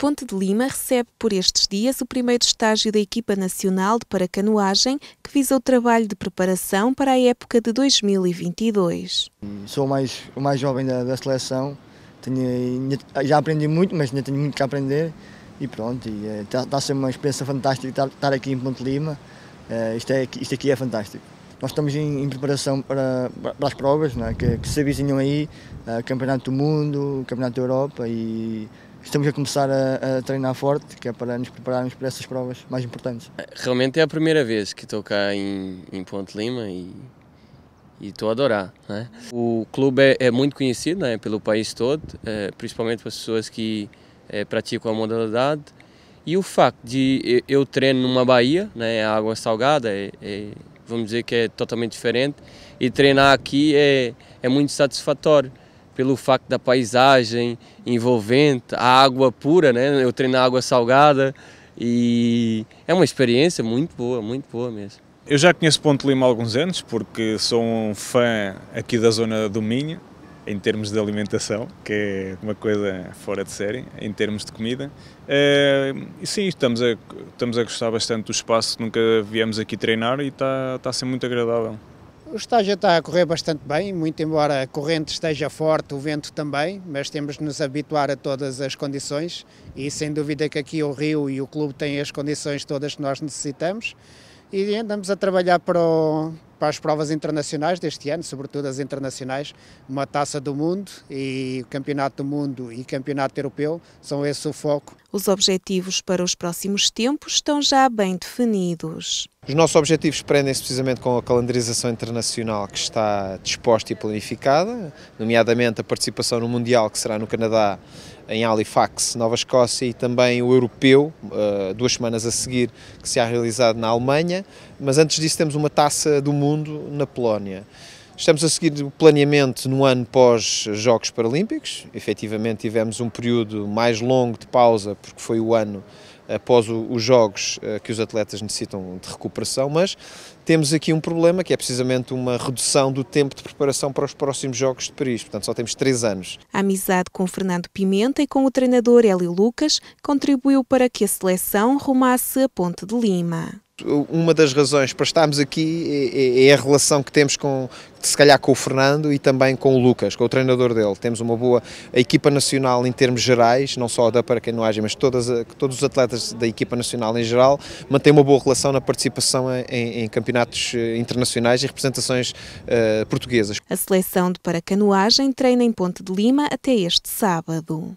Ponte de Lima recebe por estes dias o primeiro estágio da equipa nacional de paracanoagem que visa o trabalho de preparação para a época de 2022. Sou o mais, o mais jovem da, da seleção, tenho, já aprendi muito, mas ainda tenho muito que aprender e pronto, está eh, tá a ser uma experiência fantástica estar, estar aqui em Ponte de Lima, uh, isto, é, isto aqui é fantástico. Nós estamos em, em preparação para, para, as provas né, que, que se avizinham aí, uh, Campeonato do Mundo, Campeonato da Europa e estamos a começar a, a, treinar forte, que é para nos prepararmos para essas provas mais importantes. Eh, realmente é a primeira vez que estou cá em, em Ponte Lima e estou a adorar. Né? O clube é, é, muito conhecido né, pelo país todo, é, principalmente para as pessoas que é, praticam a modalidade. E o facto de eu treino numa baía, né, a é água salgada, é, é, vamos dizer que é totalmente diferente, e treinar aqui é, é muito satisfatório pelo facto da paisagem envolvente, a água pura, né? Eu treino água salgada e é uma experiência muito boa, muito boa mesmo. Eu já conheço Ponte Lima há alguns anos, porque sou um fã aqui da zona do Minho, em termos de alimentação, que é uma coisa fora de série, em termos de comida. Eh, e sim, estamos a, estamos a gostar bastante do espaço, nunca viemos aqui treinar e está, está a ser muito agradável. O estágio está a correr bastante bem, muito embora a corrente esteja forte, o vento também, mas temos de nos habituar a todas as condições e sem dúvida que aqui o Rio e o clube têm as condições todas que nós necessitamos e andamos a trabalhar para, o, para, as provas internacionais deste ano, sobretudo as internacionais, uma taça do mundo e campeonato do mundo e campeonato europeu, são esse o foco. Os objetivos para os próximos tempos estão já bem definidos. Os nossos objetivos prendem-se precisamente com a calendarização internacional que está disposta e planificada, nomeadamente a participação no Mundial, que será no Canadá, em Halifax, Nova Escócia, e também o Europeu, eh, duas semanas a seguir, que será realizado na Alemanha. Mas antes disso, temos uma taça do mundo na Polónia. Estamos a seguir o planeamento no ano pós-Jogos Paralímpicos. Efetivamente, tivemos um período mais longo de pausa, porque foi o ano após os jogos eh, que os atletas necessitam de recuperação, mas temos aqui um problema que é precisamente uma redução do tempo de preparação para os próximos Jogos de Paris, portanto só temos três anos. A amizade com Fernando Pimenta e com o treinador Hélio Lucas contribuiu para que a seleção rumasse a Ponte de Lima uma das razões para estarmos aqui é, é, é, a relação que temos com, se calhar com o Fernando e também com o Lucas, com o treinador dele. Temos uma boa equipa nacional em termos gerais, não só da paracanoagem, mas todas, todos os atletas da equipa nacional em geral mantêm uma boa relação na participação em, em campeonatos eh, internacionais e representações uh, portuguesas. A seleção de paracanoagem treina em Ponte de Lima até este sábado.